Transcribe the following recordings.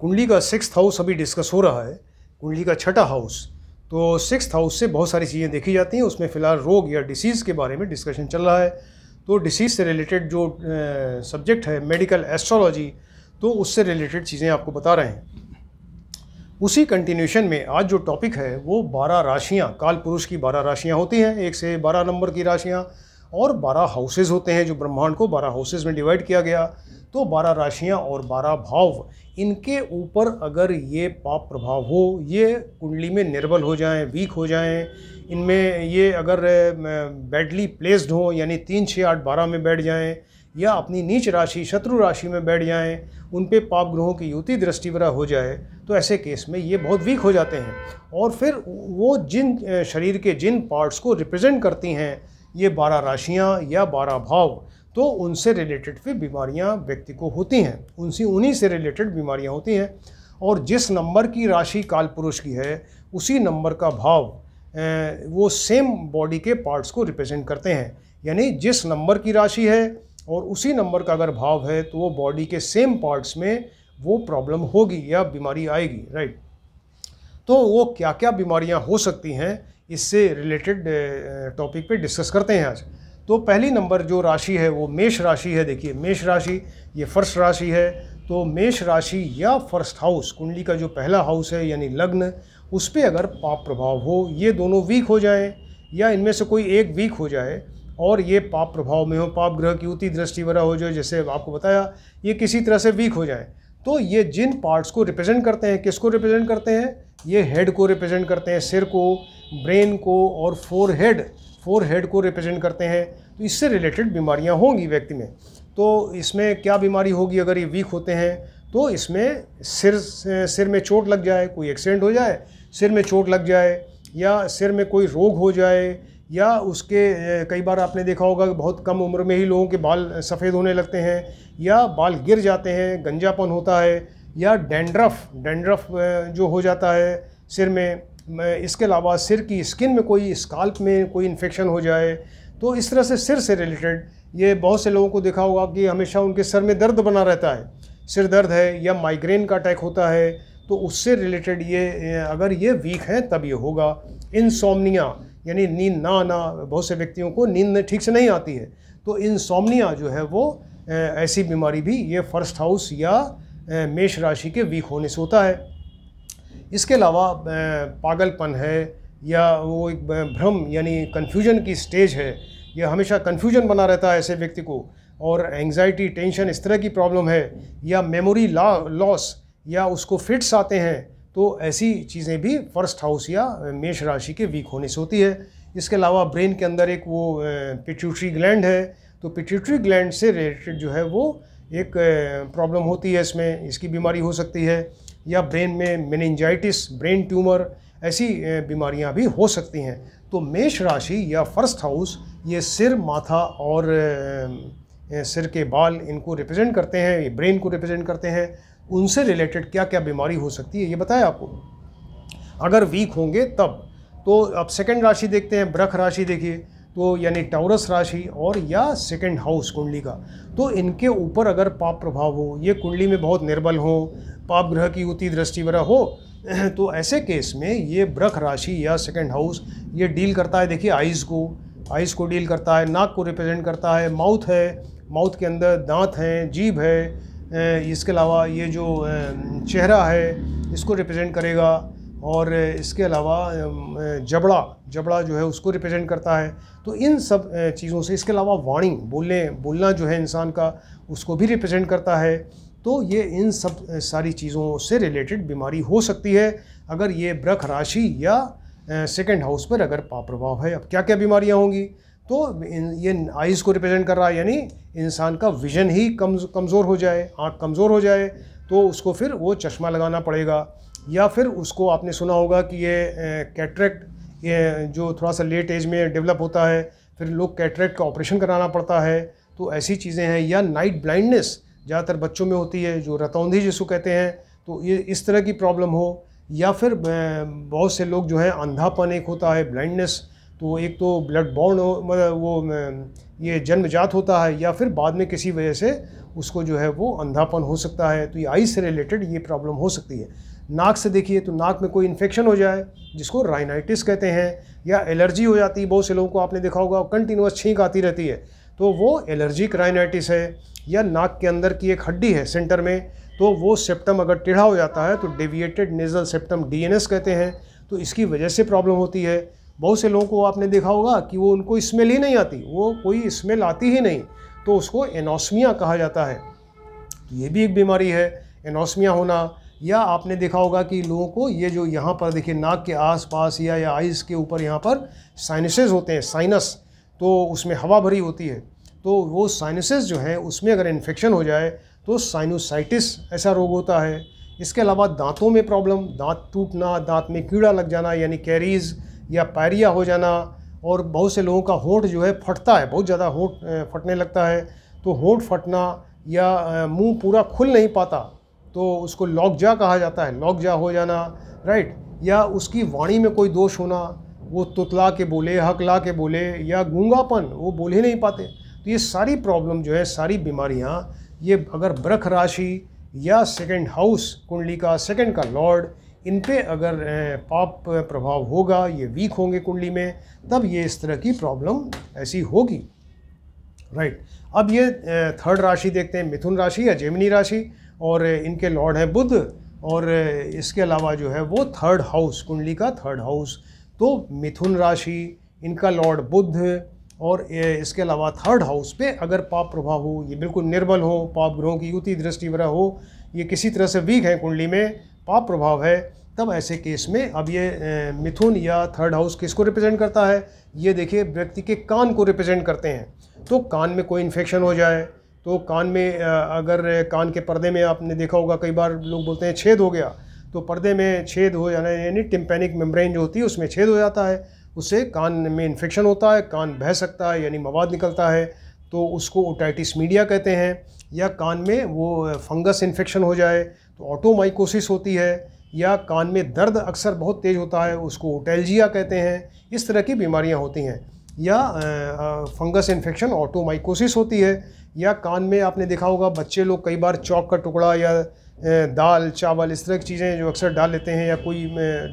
कुंडली का six house अभी डिस्कस हो रहा है कुंडली का छठा हाउस तो सिक्स हाउस से बहुत सारी चीज़ें देखी जाती हैं उसमें फ़िलहाल रोग या डिसीज़ के बारे में डिस्कशन चल रहा है तो डिसीज़ से रिलेटेड जो सब्जेक्ट है मेडिकल एस्ट्रोलॉजी तो उससे रिलेटेड चीज़ें आपको बता रहे हैं उसी कंटिन्यूशन में आज जो टॉपिक है वो बारह राशियाँ काल पुरुष की बारह राशियाँ होती हैं एक से बारह नंबर की राशियाँ और बारह हाउसेज़ होते हैं जो ब्रह्मांड को बारह हाउसेज़ में डिवाइड किया गया तो बारह राशियाँ और बारह भाव इनके ऊपर अगर ये पाप प्रभाव हो ये कुंडली में निर्बल हो जाएं वीक हो जाएं इनमें ये अगर बैडली प्लेस्ड हो यानी तीन छः आठ बारह में बैठ जाएं या अपनी नीच राशि शत्रु राशि में बैठ जाएं उन पे पाप ग्रहों की युति दृष्टि वगैरह हो जाए तो ऐसे केस में ये बहुत वीक हो जाते हैं और फिर वो जिन शरीर के जिन पार्ट्स को रिप्रेजेंट करती हैं ये बारह राशियाँ या बारह भाव तो उनसे रिलेटेड फिर बीमारियां व्यक्ति को होती हैं उनसे उन्हीं से रिलेटेड बीमारियां होती हैं और जिस नंबर की राशि काल पुरुष की है उसी नंबर का भाव वो सेम बॉडी के पार्ट्स को रिप्रेजेंट करते हैं यानी जिस नंबर की राशि है और उसी नंबर का अगर भाव है तो वो बॉडी के सेम पार्ट्स में वो प्रॉब्लम होगी या बीमारी आएगी राइट तो वो क्या क्या बीमारियां हो सकती हैं इससे रिलेटेड टॉपिक पे डिस्कस करते हैं आज तो पहली नंबर जो राशि है वो मेष राशि है देखिए मेष राशि ये फर्स्ट राशि है तो मेष राशि या फर्स्ट हाउस कुंडली का जो पहला हाउस है यानी लग्न उस पर अगर पाप प्रभाव हो ये दोनों वीक हो जाए या इनमें से कोई एक वीक हो जाए और ये पाप प्रभाव में हो पाप ग्रह की उति दृष्टि वाला हो जाए जैसे आपको बताया ये किसी तरह से वीक हो जाए तो ये जिन पार्ट्स को रिप्रेजेंट करते हैं किसको रिप्रेजेंट करते हैं ये हेड को रिप्रेजेंट करते हैं सिर को ब्रेन को और फोर हेड फोर हेड को रिप्रेजेंट करते हैं तो इससे रिलेटेड बीमारियां होंगी व्यक्ति में तो इसमें क्या बीमारी होगी अगर ये वीक होते हैं तो इसमें सिर सिर में चोट लग जाए कोई एक्सीडेंट हो जाए सिर में चोट लग जाए या सिर में कोई रोग हो जाए या उसके कई बार आपने देखा होगा कि बहुत कम उम्र में ही लोगों के बाल सफ़ेद होने लगते हैं या बाल गिर जाते हैं गंजापन होता है या डेंड्रफ डेंड्रफ जो हो जाता है सिर में इसके अलावा सिर की स्किन में कोई स्काल्प में कोई इन्फेक्शन हो जाए तो इस तरह से सिर से रिलेटेड ये बहुत से लोगों को देखा होगा कि हमेशा उनके सर में दर्द बना रहता है सिर दर्द है या माइग्रेन का अटैक होता है तो उससे रिलेटेड ये अगर ये वीक हैं तब ये होगा इंसोमनिया यानी नींद ना आना बहुत से व्यक्तियों को नींद ठीक से नहीं आती है तो इंसोमनिया जो है वो ऐसी बीमारी भी ये फर्स्ट हाउस या मेष राशि के वीक होने से होता है इसके अलावा पागलपन है या वो एक भ्रम यानी कन्फ्यूजन की स्टेज है या हमेशा कन्फ्यूजन बना रहता है ऐसे व्यक्ति को और एंग्जाइटी टेंशन इस तरह की प्रॉब्लम है या मेमोरी लॉस या उसको फिट्स आते हैं तो ऐसी चीज़ें भी फर्स्ट हाउस या मेष राशि के वीक होने से होती है इसके अलावा ब्रेन के अंदर एक वो पिट्यूटरी ग्लैंड है तो पिट्यूटरी ग्लैंड से रिलेटेड जो है वो एक प्रॉब्लम होती है इसमें इसकी बीमारी हो सकती है या ब्रेन में मेनिंजाइटिस ब्रेन ट्यूमर ऐसी बीमारियां भी हो सकती हैं तो मेष राशि या फर्स्ट हाउस ये सिर माथा और सिर के बाल इनको रिप्रेजेंट करते हैं ये ब्रेन को रिप्रेजेंट करते हैं उनसे रिलेटेड क्या क्या बीमारी हो सकती है ये बताया आपको अगर वीक होंगे तब तो अब सेकंड राशि देखते हैं ब्रख राशि देखिए तो यानी टॉरस राशि और या सेकंड हाउस कुंडली का तो इनके ऊपर अगर पाप प्रभाव हो ये कुंडली में बहुत निर्बल हो पाप ग्रह की युति दृष्टि वगैरह हो तो ऐसे केस में ये ब्रख राशि या सेकंड हाउस ये डील करता है देखिए आइज़ को आइज़ को डील करता है नाक को रिप्रेजेंट करता है माउथ है माउथ के अंदर दांत हैं जीभ है इसके अलावा ये जो चेहरा है इसको रिप्रेजेंट करेगा और इसके अलावा जबड़ा जबड़ा जो है उसको रिप्रेजेंट करता है तो इन सब चीज़ों से इसके अलावा वाणी बोलने बोलना जो है इंसान का उसको भी रिप्रेजेंट करता है तो ये इन सब सारी चीज़ों से रिलेटेड बीमारी हो सकती है अगर ये ब्रख राशि या सेकेंड हाउस पर अगर पाप्रभाव है अब क्या क्या बीमारियाँ होंगी तो ये आइज़ को रिप्रेजेंट कर रहा है यानी इंसान का विजन ही कम कमज़ोर हो जाए आँख कमज़ोर हो जाए तो उसको फिर वो चश्मा लगाना पड़ेगा या फिर उसको आपने सुना होगा कि ये कैटरेक्ट ये जो थोड़ा सा लेट एज में डेवलप होता है फिर लोग कैटरेक्ट का ऑपरेशन कराना पड़ता है तो ऐसी चीज़ें हैं या नाइट ब्लाइंडनेस ज़्यादातर बच्चों में होती है जो रतौंधी जिसको कहते हैं तो ये इस तरह की प्रॉब्लम हो या फिर बहुत से लोग जो है अंधापन एक होता है ब्लाइंडनेस तो एक तो ब्लड बॉन्ड वो ये जन्मजात होता है या फिर बाद में किसी वजह से उसको जो है वो अंधापन हो सकता है तो ये आई से रिलेटेड ये प्रॉब्लम हो सकती है नाक से देखिए तो नाक में कोई इन्फेक्शन हो जाए जिसको राइनाइटिस कहते हैं या एलर्जी हो जाती है बहुत से लोगों को आपने देखा होगा कंटिन्यूस छींक आती रहती है तो वो एलर्जिक राइनाइटिस है या नाक के अंदर की एक हड्डी है सेंटर में तो वो सेप्टम अगर टेढ़ा हो जाता है तो डेविएटेड नेजल सेप्टम डीएनएस कहते हैं तो इसकी वजह से प्रॉब्लम होती है बहुत से लोगों को आपने देखा होगा कि वो उनको स्मेल ही नहीं आती वो कोई स्मेल आती ही नहीं तो उसको एनोसमिया कहा जाता है ये भी एक बीमारी है एनोसमिया होना या आपने देखा होगा कि लोगों को ये जो यहाँ पर देखिए नाक के आसपास या या आइज़ के ऊपर यहाँ पर साइनसेस होते हैं साइनस तो उसमें हवा भरी होती है तो वो साइनसेज जो हैं उसमें अगर इन्फेक्शन हो जाए तो साइनोसाइटिस ऐसा रोग होता है इसके अलावा दांतों में प्रॉब्लम दांत टूटना दांत में कीड़ा लग जाना यानी कैरीज़ या पैरिया हो जाना और बहुत से लोगों का होठ जो है फटता है बहुत ज़्यादा होठ फटने लगता है तो होठ फटना या मुंह पूरा खुल नहीं पाता तो उसको लॉकजा कहा जाता है लॉकजा हो जाना राइट या उसकी वाणी में कोई दोष होना वो तुतला के बोले हकला के बोले या गूंगापन वो बोल ही नहीं पाते तो ये सारी प्रॉब्लम जो है सारी बीमारियाँ ये अगर ब्रख राशि या सेकंड हाउस कुंडली का सेकंड का लॉर्ड इन पे अगर पाप प्रभाव होगा ये वीक होंगे कुंडली में तब ये इस तरह की प्रॉब्लम ऐसी होगी राइट right. अब ये थर्ड राशि देखते हैं मिथुन राशि या जेमिनी राशि और इनके लॉर्ड है बुध और इसके अलावा जो है वो थर्ड हाउस कुंडली का थर्ड हाउस तो मिथुन राशि इनका लॉर्ड बुद्ध और इसके अलावा थर्ड हाउस पे अगर पाप प्रभाव हो ये बिल्कुल निर्बल हो पाप ग्रहों की युति दृष्टि वगैरह हो ये किसी तरह से वीक है कुंडली में पाप प्रभाव है तब ऐसे केस में अब ये मिथुन या थर्ड हाउस किसको रिप्रेजेंट करता है ये देखिए व्यक्ति के कान को रिप्रेजेंट करते हैं तो कान में कोई इन्फेक्शन हो जाए तो कान में अगर कान के पर्दे में आपने देखा होगा कई बार लोग बोलते हैं छेद हो गया तो पर्दे में छेद हो जाना यानी टिम्पेनिक मेम्ब्रेन जो होती है उसमें छेद हो जाता है उससे कान में इन्फेक्शन होता है कान बह सकता है यानी मवाद निकलता है तो उसको ओटाइटिस मीडिया कहते हैं या कान में वो फंगस इन्फेक्शन हो जाए तो ऑटोमाइकोसिस होती है या कान में दर्द अक्सर बहुत तेज़ होता है उसको ओटेलजिया कहते हैं इस तरह की बीमारियां होती हैं या फंगस इन्फेक्शन ऑटोमाइकोसिस होती है या कान में आपने देखा होगा बच्चे लोग कई बार चौक का टुकड़ा या दाल चावल इस तरह की चीज़ें जो अक्सर डाल लेते हैं या कोई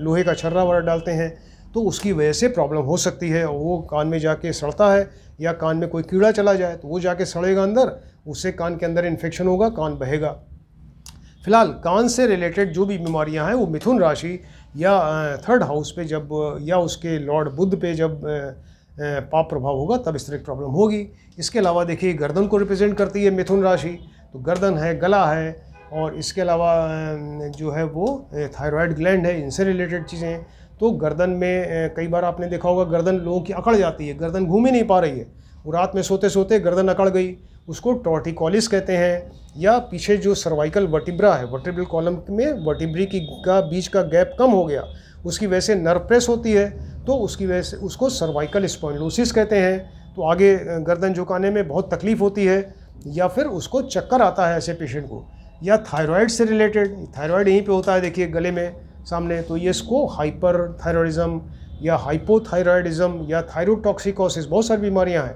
लोहे का छर्रा वगैरह डालते हैं तो उसकी वजह से प्रॉब्लम हो सकती है वो कान में जाके सड़ता है या कान में कोई कीड़ा चला जाए तो वो जाके सड़ेगा अंदर उससे कान के अंदर इन्फेक्शन होगा कान बहेगा फिलहाल कान से रिलेटेड जो भी बीमारियां हैं वो मिथुन राशि या थर्ड हाउस पे जब या उसके लॉर्ड बुद्ध पे जब पाप प्रभाव होगा तब इस तरह की प्रॉब्लम होगी इसके अलावा देखिए गर्दन को रिप्रेजेंट करती है मिथुन राशि तो गर्दन है गला है और इसके अलावा जो है वो थायराइड ग्लैंड है इनसे रिलेटेड चीज़ें तो गर्दन में कई बार आपने देखा होगा गर्दन लोगों की अकड़ जाती है गर्दन घूम ही नहीं पा रही है वो रात में सोते सोते गर्दन अकड़ गई उसको टॉर्टिकॉलिस कहते हैं या पीछे जो सर्वाइकल वर्टिब्रा है वर्टिब्रल कॉलम में वर्टिब्री की का बीच का गैप कम हो गया उसकी वजह से नर्व प्रेस होती है तो उसकी वजह से उसको सर्वाइकल स्पॉन्डलोसिस कहते हैं तो आगे गर्दन झुकाने में बहुत तकलीफ़ होती है या फिर उसको चक्कर आता है ऐसे पेशेंट को या थायराइड से रिलेटेड थायराइड यहीं पे होता है देखिए गले में सामने तो ये इसको हाइपर थायरॉयडिज़म या थायरॉयडिज़म या थायरोटॉक्सिकोसिस बहुत सारी बीमारियां हैं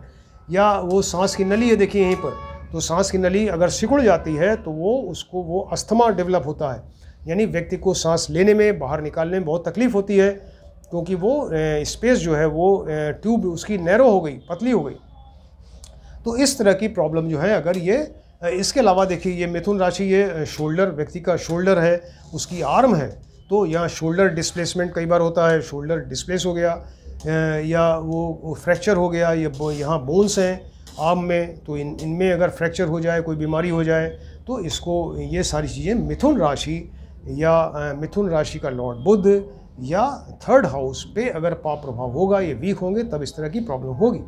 या वो सांस की नली है देखिए यहीं पर तो सांस की नली अगर सिकुड़ जाती है तो वो उसको वो अस्थमा डेवलप होता है यानी व्यक्ति को सांस लेने में बाहर निकालने में बहुत तकलीफ़ होती है क्योंकि वो स्पेस जो है वो ट्यूब उसकी नैरो हो गई पतली हो गई तो इस तरह की प्रॉब्लम जो है अगर ये इसके अलावा देखिए ये मिथुन राशि ये शोल्डर व्यक्ति का शोल्डर है उसकी आर्म है तो यहाँ शोल्डर डिस्प्लेसमेंट कई बार होता है शोल्डर डिस्प्लेस हो गया या वो फ्रैक्चर हो गया या यह यहाँ बोन्स हैं आर्म में तो इन इनमें अगर फ्रैक्चर हो जाए कोई बीमारी हो जाए तो इसको ये सारी चीज़ें मिथुन राशि या मिथुन राशि का लॉर्ड बुद्ध या थर्ड हाउस पे अगर पाप प्रभाव होगा ये वीक होंगे तब इस तरह की प्रॉब्लम होगी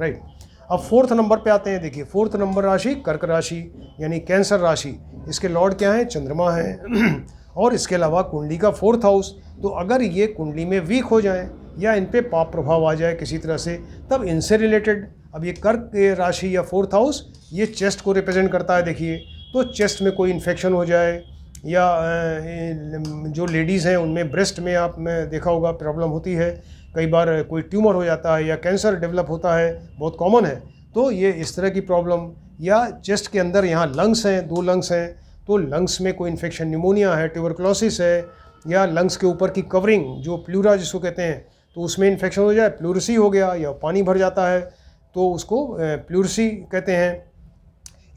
राइट अब फोर्थ नंबर पे आते हैं देखिए फोर्थ नंबर राशि कर्क राशि यानी कैंसर राशि इसके लॉर्ड क्या हैं चंद्रमा हैं और इसके अलावा कुंडली का फोर्थ हाउस तो अगर ये कुंडली में वीक हो जाए या इन पर पाप प्रभाव आ जाए किसी तरह से तब इनसे रिलेटेड अब ये कर्क राशि या फोर्थ हाउस ये चेस्ट को रिप्रेजेंट करता है देखिए तो चेस्ट में कोई इन्फेक्शन हो जाए या जो लेडीज़ हैं उनमें ब्रेस्ट में आप में देखा होगा प्रॉब्लम होती है कई बार कोई ट्यूमर हो जाता है या कैंसर डेवलप होता है बहुत कॉमन है तो ये इस तरह की प्रॉब्लम या चेस्ट के अंदर यहाँ लंग्स हैं दो लंग्स हैं तो लंग्स में कोई इन्फेक्शन निमोनिया है ट्यूबरक्लोसिस है या लंग्स के ऊपर की कवरिंग जो प्लूरा जिसको कहते हैं तो उसमें इन्फेक्शन हो जाए प्लूरसी हो गया या पानी भर जाता है तो उसको प्लूरसी कहते हैं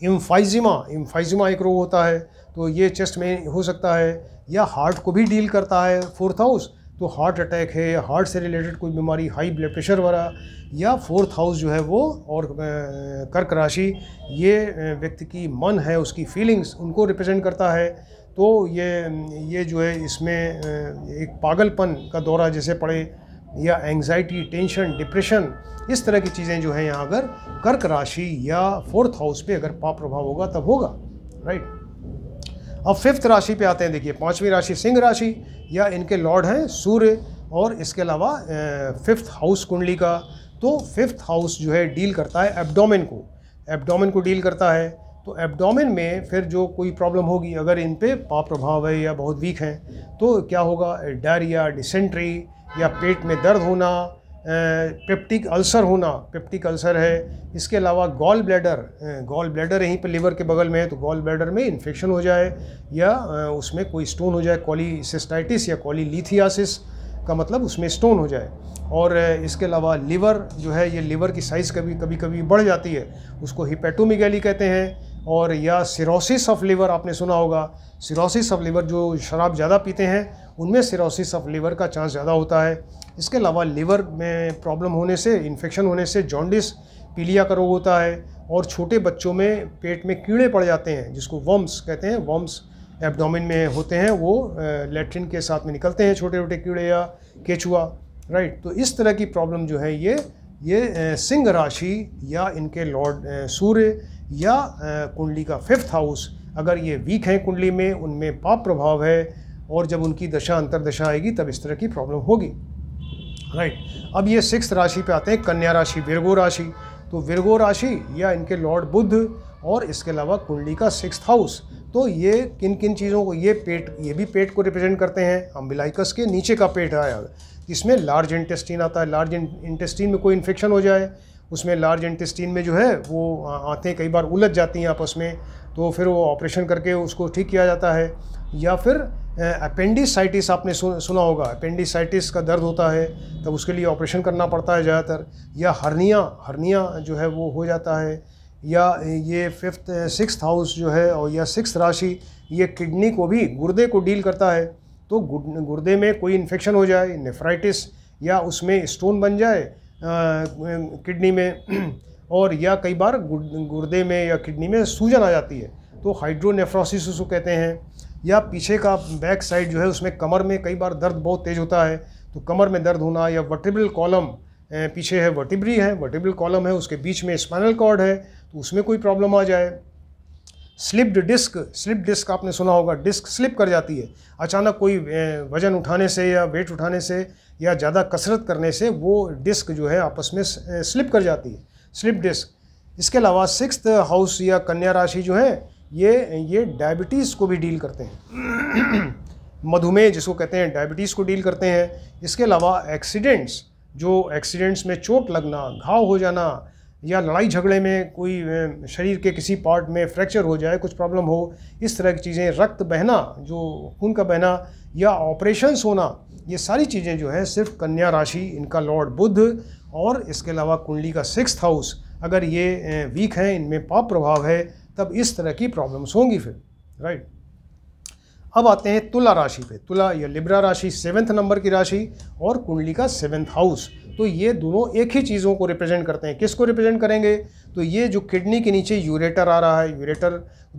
इम्फाइजिमा इम्फाइजिमा एक रोग होता है तो ये चेस्ट में हो सकता है या हार्ट को भी डील करता है फोर्थ हाउस तो हार्ट अटैक है या हार्ट से रिलेटेड कोई बीमारी हाई ब्लड प्रेशर वाला या फोर्थ हाउस जो है वो और कर्क राशि ये व्यक्ति की मन है उसकी फीलिंग्स उनको रिप्रेजेंट करता है तो ये ये जो है इसमें एक पागलपन का दौरा जैसे पड़े या एंजाइटी टेंशन डिप्रेशन इस तरह की चीज़ें जो हैं यहाँ अगर कर्क राशि या फोर्थ हाउस पे अगर पाप प्रभाव होगा तब होगा राइट अब फिफ्थ राशि पे आते हैं देखिए पांचवी राशि सिंह राशि या इनके लॉर्ड हैं सूर्य और इसके अलावा फिफ्थ हाउस कुंडली का तो फिफ्थ हाउस जो है डील करता है एब्डोमेन को एब्डोमेन को डील करता है तो एब्डोमेन में फिर जो कोई प्रॉब्लम होगी अगर इन पर पाप प्रभाव है या बहुत वीक हैं तो क्या होगा डायरिया डिसेंट्री या पेट में दर्द होना पेप्टिक अल्सर होना पेप्टिक अल्सर है इसके अलावा गॉल ब्लैडर गॉल ब्लैडर यहीं पर लीवर के बगल में है तो गॉल ब्लैडर में इन्फेक्शन हो जाए या उसमें कोई स्टोन हो जाए कॉलीसिस्टाइटिस या कॉलीलीथियासिस का मतलब उसमें स्टोन हो जाए और इसके अलावा लीवर जो है ये लीवर की साइज़ कभी कभी कभी बढ़ जाती है उसको हिपेटोमिगैली कहते हैं और या सिरोसिस ऑफ लीवर आपने सुना होगा सिरोसिस ऑफ लीवर जो शराब ज़्यादा पीते हैं उनमें सिरोसिस ऑफ लीवर का चांस ज़्यादा होता है इसके अलावा लीवर में प्रॉब्लम होने से इन्फेक्शन होने से जॉन्डिस पीलिया का रोग होता है और छोटे बच्चों में पेट में कीड़े पड़ जाते हैं जिसको वम्स कहते हैं वम्स एब्डोमिन में होते हैं वो लेट्रिन के साथ में निकलते हैं छोटे छोटे कीड़े या केचुआ राइट तो इस तरह की प्रॉब्लम जो है ये ये सिंह राशि या इनके लॉर्ड सूर्य या कुंडली का फिफ्थ हाउस अगर ये वीक हैं कुंडली में उनमें पाप प्रभाव है और जब उनकी दशा अंतरदशा आएगी तब इस तरह की प्रॉब्लम होगी राइट right. अब ये सिक्स राशि पे आते हैं कन्या राशि विरगो राशि तो विरगो राशि या इनके लॉर्ड बुद्ध और इसके अलावा कुंडली का सिक्स हाउस तो ये किन किन चीज़ों को ये पेट ये भी पेट को रिप्रेजेंट करते हैं अम्बिलाइकस के नीचे का पेट आया इसमें लार्ज इंटेस्टिन आता है लार्ज इंटेस्टिन में कोई इन्फेक्शन हो जाए उसमें लार्ज इंटेस्टीन में जो है वो हैं कई बार उलझ जाती हैं आपस में तो फिर वो ऑपरेशन करके उसको ठीक किया जाता है या फिर अपेंडिसाइटिस आपने सु, सुना होगा अपेंडिसाइटिस का दर्द होता है तब उसके लिए ऑपरेशन करना पड़ता है ज़्यादातर या हर्निया हर्निया जो है वो हो जाता है या ये फिफ्थ सिक्स हाउस जो है और या सिक्स राशि ये किडनी को भी गुर्दे को डील करता है तो गुर्दे में कोई इन्फेक्शन हो जाए नेफ्राइटिस या उसमें स्टोन बन जाए किडनी में और या कई बार गुर्दे में या किडनी में सूजन आ जाती है तो हाइड्रोनेफ्रोसिस उसको कहते हैं या पीछे का बैक साइड जो है उसमें कमर में कई बार दर्द बहुत तेज़ होता है तो कमर में दर्द होना या वर्टिब्रल कॉलम पीछे है वर्टिब्री है वर्टिब्रल कॉलम है उसके बीच में स्पाइनल कॉर्ड है तो उसमें कोई प्रॉब्लम आ जाए स्लिप्ड डिस्क स्लिप डिस्क आपने सुना होगा डिस्क स्लिप कर जाती है अचानक कोई वजन उठाने से या वेट उठाने से या ज़्यादा कसरत करने से वो डिस्क जो है आपस में स्लिप कर जाती है स्लिप डिस्क इसके अलावा सिक्स हाउस या कन्या राशि जो है ये ये डायबिटीज़ को भी डील करते हैं मधुमेह जिसको कहते हैं डायबिटीज़ को डील करते हैं इसके अलावा एक्सीडेंट्स जो एक्सीडेंट्स में चोट लगना घाव हो जाना या लड़ाई झगड़े में कोई शरीर के किसी पार्ट में फ्रैक्चर हो जाए कुछ प्रॉब्लम हो इस तरह की चीज़ें रक्त बहना जो खून का बहना या ऑपरेशंस होना ये सारी चीज़ें जो है सिर्फ कन्या राशि इनका लॉर्ड बुद्ध और इसके अलावा कुंडली का सिक्स हाउस अगर ये वीक है इनमें पाप प्रभाव है तब इस तरह की प्रॉब्लम्स होंगी फिर राइट अब आते हैं तुला राशि पे तुला या लिब्रा राशि सेवन्थ नंबर की राशि और कुंडली का सेवन्थ हाउस तो ये दोनों एक ही चीज़ों को रिप्रेजेंट करते हैं किसको रिप्रेजेंट करेंगे तो ये जो किडनी के नीचे यूरेटर आ रहा है यूरेटर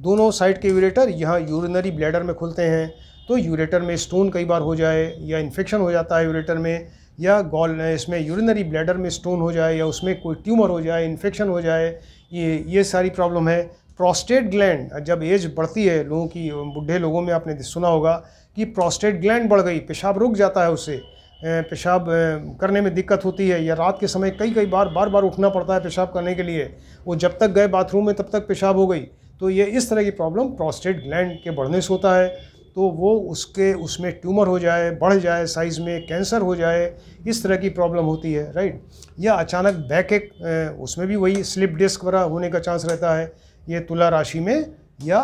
दोनों साइड के यूरेटर यहाँ यूरिनरी ब्लैडर में खुलते हैं तो यूरेटर में स्टोन कई बार हो जाए या इन्फेक्शन हो जाता है यूरेटर में या गॉल इसमें यूरिनरी ब्लैडर में स्टोन हो जाए या उसमें कोई ट्यूमर हो जाए इन्फेक्शन हो जाए ये ये सारी प्रॉब्लम है प्रोस्टेट ग्लैंड जब एज बढ़ती है लोगों की बुढ़े लोगों में आपने सुना होगा कि प्रोस्टेट ग्लैंड बढ़ गई पेशाब रुक जाता है उससे पेशाब करने में दिक्कत होती है या रात के समय कई कई बार बार बार उठना पड़ता है पेशाब करने के लिए वो जब तक गए बाथरूम में तब तक पेशाब हो गई तो ये इस तरह की प्रॉब्लम प्रोस्टेट ग्लैंड के बढ़ने से होता है तो वो उसके उसमें ट्यूमर हो जाए बढ़ जाए साइज़ में कैंसर हो जाए इस तरह की प्रॉब्लम होती है राइट या अचानक बैक एक उसमें भी वही स्लिप डिस्क वगैरह होने का चांस रहता है ये तुला राशि में या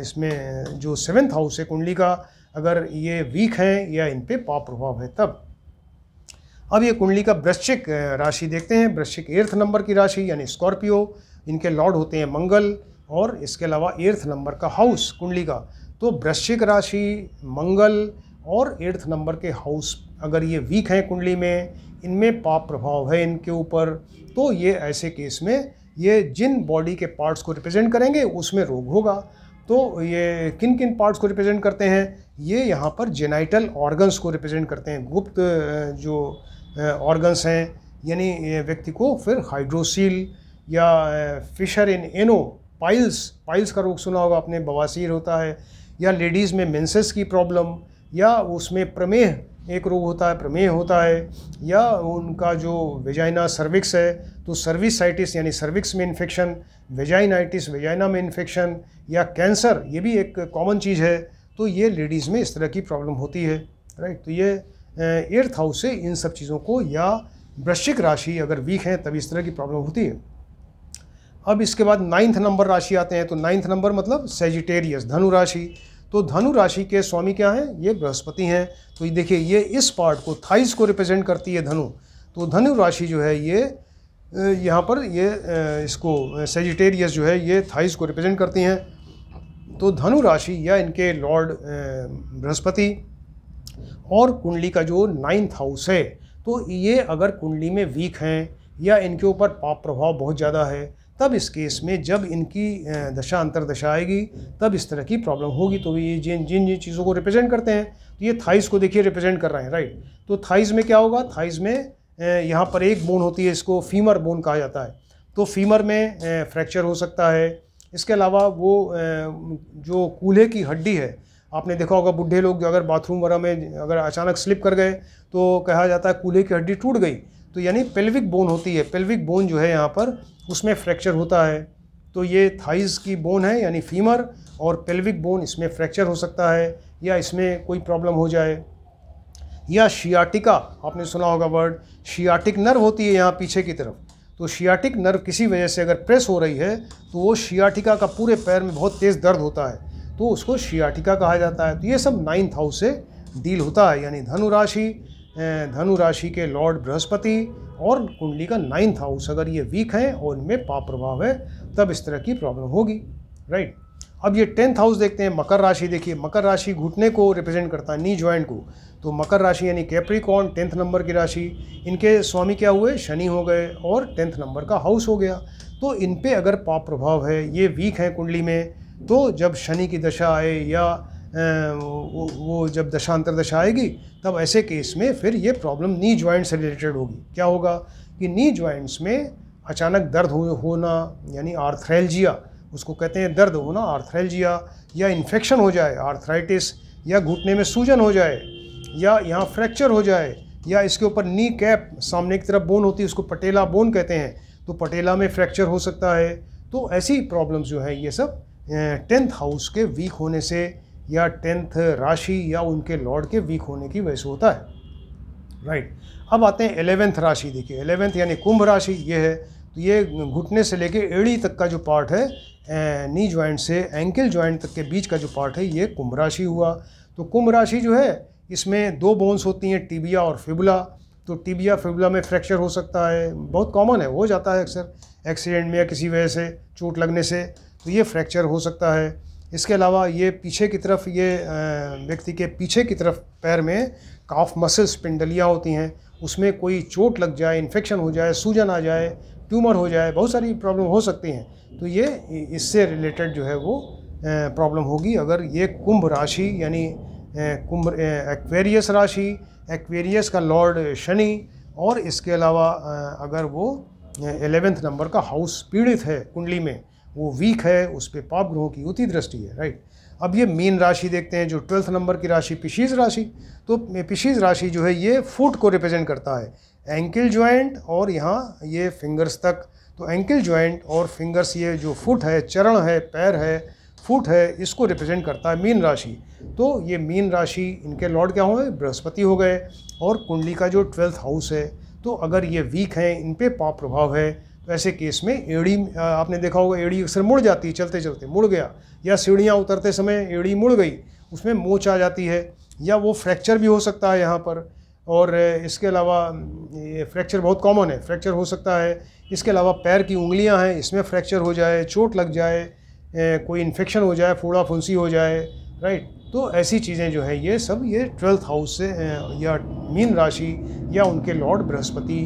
इसमें जो सेवेंथ हाउस है कुंडली का अगर ये वीक हैं या इन पर पाप प्रभाव है तब अब ये कुंडली का वृश्चिक राशि देखते हैं वृश्चिक एर्थ नंबर की राशि यानी स्कॉर्पियो इनके लॉर्ड होते हैं मंगल और इसके अलावा एर्थ नंबर का हाउस कुंडली का तो वृश्चिक राशि मंगल और एर्थ नंबर के हाउस अगर ये वीक हैं कुंडली में इनमें पाप प्रभाव है इनके ऊपर तो ये ऐसे केस में ये जिन बॉडी के पार्ट्स को रिप्रेजेंट करेंगे उसमें रोग होगा तो ये किन किन पार्ट्स को रिप्रेजेंट करते हैं ये यहाँ पर जेनाइटल ऑर्गन्स को रिप्रेजेंट करते हैं गुप्त जो ऑर्गन्स हैं यानी व्यक्ति को फिर हाइड्रोसील या fissure in ano piles piles का रोग सुना होगा अपने बवासीर होता है या लेडीज़ में मेंसेस की प्रॉब्लम या उसमें प्रमेह एक रोग होता है प्रमेह होता है या उनका जो वेजाइना सर्विक्स है तो सर्विसाइटिस यानी सर्विक्स में इन्फेक्शन वेजाइनाइटिस वेजाइना में इन्फेक्शन या कैंसर ये भी एक कॉमन चीज़ है तो ये लेडीज़ में इस तरह की प्रॉब्लम होती है राइट तो ये एर्थ हाउस से इन सब चीज़ों को या वृश्चिक राशि अगर वीक है तभी इस तरह की प्रॉब्लम होती है अब इसके बाद नाइन्थ नंबर राशि आते हैं तो नाइन्थ नंबर मतलब सेजिटेरियस धनु राशि तो धनु राशि के स्वामी क्या हैं ये बृहस्पति हैं तो ये देखिए ये इस पार्ट को थाइस को रिप्रेजेंट करती है धनु तो धनु राशि जो है ये यहाँ पर ये इसको सेजिटेरियस जो है ये थाइस को रिप्रेजेंट करती हैं तो धनु राशि या इनके लॉर्ड बृहस्पति और कुंडली का जो नाइन्थ हाउस है तो ये अगर कुंडली में वीक हैं या इनके ऊपर पाप प्रभाव बहुत ज़्यादा है तब इस केस में जब इनकी दशा अंतर दशा आएगी तब इस तरह की प्रॉब्लम होगी तो ये जिन जिन जिन चीज़ों को रिप्रेजेंट करते हैं तो ये थाइस को देखिए रिप्रेजेंट कर रहे हैं राइट तो थाइस में क्या होगा थाइस में यहाँ पर एक बोन होती है इसको फीमर बोन कहा जाता है तो फीमर में फ्रैक्चर हो सकता है इसके अलावा वो जो कूल्हे की हड्डी है आपने देखा होगा बूढ़े लोग जो अगर बाथरूम वगैरह में अगर अचानक स्लिप कर गए तो कहा जाता है कूल्हे की हड्डी टूट गई तो यानी पेल्विक बोन होती है पेल्विक बोन जो है यहाँ पर उसमें फ्रैक्चर होता है तो ये थाइज़ की बोन है यानी फीमर और पेल्विक बोन इसमें फ्रैक्चर हो सकता है या इसमें कोई प्रॉब्लम हो जाए या शियाटिका आपने सुना होगा वर्ड शियाटिक नर्व होती है यहाँ पीछे की तरफ तो शियाटिक नर्व किसी वजह से अगर प्रेस हो रही है तो वो शियाटिका का पूरे पैर में बहुत तेज़ दर्द होता है तो उसको शियाटिका कहा जाता है तो ये सब नाइन्थ हाउस से डील होता है यानी धनु राशि धनु राशि के लॉर्ड बृहस्पति और कुंडली का नाइन्थ हाउस अगर ये वीक है और इनमें पाप प्रभाव है तब इस तरह की प्रॉब्लम होगी राइट अब ये टेंथ हाउस देखते हैं मकर राशि देखिए मकर राशि घुटने को रिप्रेजेंट करता है नी ज्वाइंट को तो मकर राशि यानी कैप्रिकॉन टेंथ नंबर की राशि इनके स्वामी क्या हुए शनि हो गए और टेंथ नंबर का हाउस हो गया तो इन पर अगर पाप प्रभाव है ये वीक है कुंडली में तो जब शनि की दशा आए या वो, वो जब दशांतर दशा आएगी तब ऐसे केस में फिर ये प्रॉब्लम नी ज्वाइंट से रिलेटेड होगी क्या होगा कि नी ज्वाइंट्स में अचानक दर्द हो होना यानी आर्थ्रेल्जिया उसको कहते हैं दर्द होना आर्थ्रेलजिया या इन्फेक्शन हो जाए आर्थराइटिस या घुटने में सूजन हो जाए या यहाँ फ्रैक्चर हो जाए या इसके ऊपर नी कैप सामने की तरफ बोन होती है उसको पटेला बोन कहते हैं तो पटेला में फ्रैक्चर हो सकता है तो ऐसी प्रॉब्लम्स जो है ये सब टेंथ हाउस के वीक होने से या टेंथ राशि या उनके लॉर्ड के वीक होने की वजह से होता है राइट right. अब आते हैं एलेवेंथ राशि देखिए एलेवेंथ यानी कुंभ राशि ये है तो ये घुटने से लेके एड़ी तक का जो पार्ट है नी ज्वाइंट से एंकल ज्वाइंट तक के बीच का जो पार्ट है ये कुंभ राशि हुआ तो कुंभ राशि जो है इसमें दो बोन्स होती हैं टीबिया और फिबुला तो टीबिया फिबुला में फ्रैक्चर हो सकता है बहुत कॉमन है हो जाता है अक्सर एक्सीडेंट में या किसी वजह से चोट लगने से तो ये फ्रैक्चर हो सकता है इसके अलावा ये पीछे की तरफ ये व्यक्ति के पीछे की तरफ पैर में काफ मसल्स पिंडलियाँ होती हैं उसमें कोई चोट लग जाए इन्फेक्शन हो जाए सूजन आ जाए ट्यूमर हो जाए बहुत सारी प्रॉब्लम हो सकती हैं तो ये इससे रिलेटेड जो है वो प्रॉब्लम होगी अगर ये कुंभ राशि यानी कुंभ एक्वेरियस राशि एक्वेरियस का लॉर्ड शनि और इसके अलावा अगर वो एलेवेंथ नंबर का हाउस पीड़ित है कुंडली में वो वीक है उस पर पाप ग्रहों की होती दृष्टि है राइट अब ये मीन राशि देखते हैं जो ट्वेल्थ नंबर की राशि पिशीज राशि तो पिशीज राशि जो है ये फुट को रिप्रेजेंट करता है एंकिल ज्वाइंट और यहाँ ये फिंगर्स तक तो एंकिल ज्वाइंट और फिंगर्स ये जो फुट है चरण है पैर है फुट है इसको रिप्रेजेंट करता है मीन राशि तो ये मीन राशि इनके लॉर्ड क्या हुए बृहस्पति हो गए और कुंडली का जो ट्वेल्थ हाउस है तो अगर ये वीक हैं इन पर पाप प्रभाव है वैसे केस में एड़ी आपने देखा होगा एड़ी अक्सर मुड़ जाती है चलते चलते मुड़ गया या सीढ़ियाँ उतरते समय एड़ी मुड़ गई उसमें मोच आ जाती है या वो फ्रैक्चर भी हो सकता है यहाँ पर और इसके अलावा ये फ्रैक्चर बहुत कॉमन है फ्रैक्चर हो सकता है इसके अलावा पैर की उंगलियाँ हैं इसमें फ्रैक्चर हो जाए चोट लग जाए कोई इन्फेक्शन हो जाए फोड़ा फुंसी हो जाए राइट तो ऐसी चीज़ें जो है ये सब ये ट्वेल्थ हाउस से या मीन राशि या उनके लॉर्ड बृहस्पति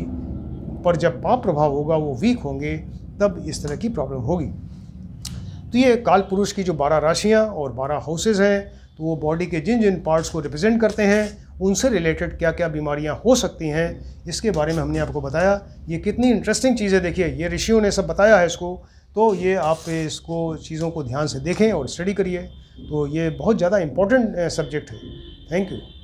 पर जब पाप प्रभाव होगा वो वीक होंगे तब इस तरह की प्रॉब्लम होगी तो ये काल पुरुष की जो बारह राशियाँ और बारह हाउसेज हैं तो वो बॉडी के जिन जिन पार्ट्स को रिप्रेजेंट करते हैं उनसे रिलेटेड क्या क्या बीमारियाँ हो सकती हैं इसके बारे में हमने आपको बताया ये कितनी इंटरेस्टिंग चीज़ है देखिए ये ऋषियों ने सब बताया है इसको तो ये आप इसको चीज़ों को ध्यान से देखें और स्टडी करिए तो ये बहुत ज़्यादा इम्पोर्टेंट सब्जेक्ट eh, है थैंक यू